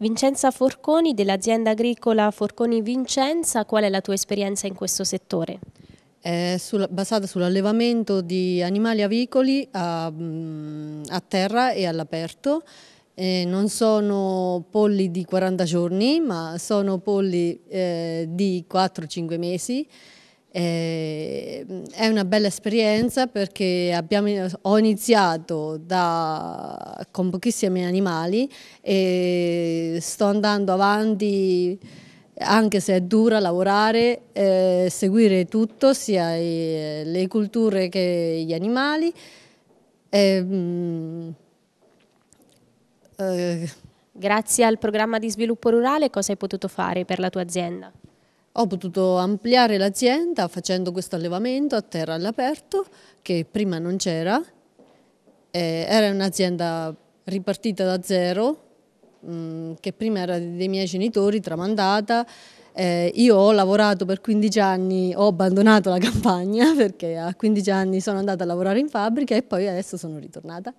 Vincenza Forconi dell'azienda agricola Forconi Vincenza, qual è la tua esperienza in questo settore? È eh, sulla, basata sull'allevamento di animali avicoli a, mm, a terra e all'aperto. Eh, non sono polli di 40 giorni, ma sono polli eh, di 4-5 mesi eh, è una bella esperienza perché abbiamo, ho iniziato da, con pochissimi animali e sto andando avanti anche se è dura lavorare, eh, seguire tutto, sia i, le culture che gli animali. Ehm, eh, mh, Grazie al programma di sviluppo rurale cosa hai potuto fare per la tua azienda? Ho potuto ampliare l'azienda facendo questo allevamento a terra all'aperto che prima non c'era. Eh, era un'azienda ripartita da zero mm, che prima era dei miei genitori, tramandata. Eh, io ho lavorato per 15 anni, ho abbandonato la campagna perché a 15 anni sono andata a lavorare in fabbrica e poi adesso sono ritornata.